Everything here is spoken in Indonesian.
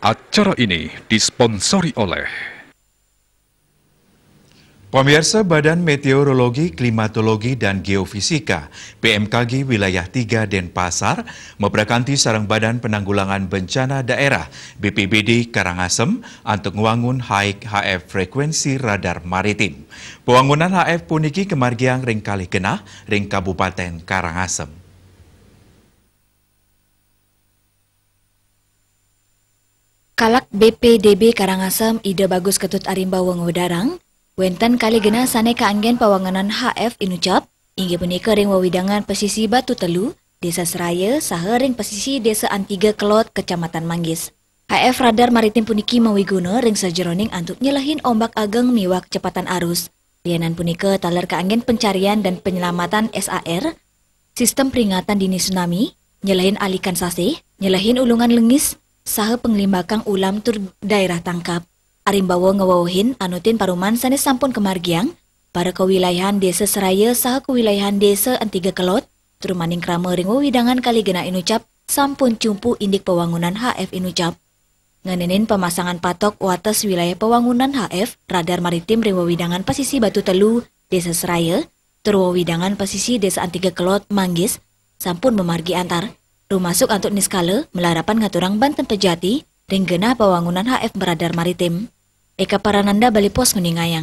Acara ini disponsori oleh Pemirsa Badan Meteorologi, Klimatologi, dan Geofisika PMKG Wilayah 3 Denpasar meberakanti sarang Badan Penanggulangan Bencana Daerah BPBD Karangasem untuk mengwangun High HF frekuensi radar maritim. Pembangunan HF puniki kemargiang ring kali genah ring Kabupaten Karangasem. Kalak BPDB Karangasem Ide Bagus Ketut Arimba Wengu Darang, Wenten kali gena sane kaanggen pawanganan HF Inucap, inggi punika ring wawidangan pesisi Batu Telu, Desa Seraya, Sahering pesisi Desa Antiga Kelot, Kecamatan Manggis. HF radar maritim puniki mawiguna ring Sejeroning antuk nyelahin ombak ageng miwak cepatan arus. Lianan punika taler kaanggen pencarian dan penyelamatan SAR, sistem peringatan dini tsunami, nyelahin alikan sasih, nyelahin ulungan lengis, saha penglimbakang ulam tur daerah tangkap. Arimbawa ngewawuhin anutin paruman sani sampun kemargiang, para kewilayahan desa seraya saha kewilayahan desa antiga kelot, tur maning krama ringu widangan kali gena inucap sampun cumpu indik pewangunan HF inucap. Ngenenin pemasangan patok wates wilayah pewangunan HF, radar maritim ringu widangan pasisi batu telu, desa seraya, tur widangan pasisi desa antiga kelot manggis, sampun memargi antar rumah Rumasuk antuk niskale melarapan ngaturang Banten Pejati genah pewangunan HF Beradar Maritim. Eka Parananda Balipos meningayang.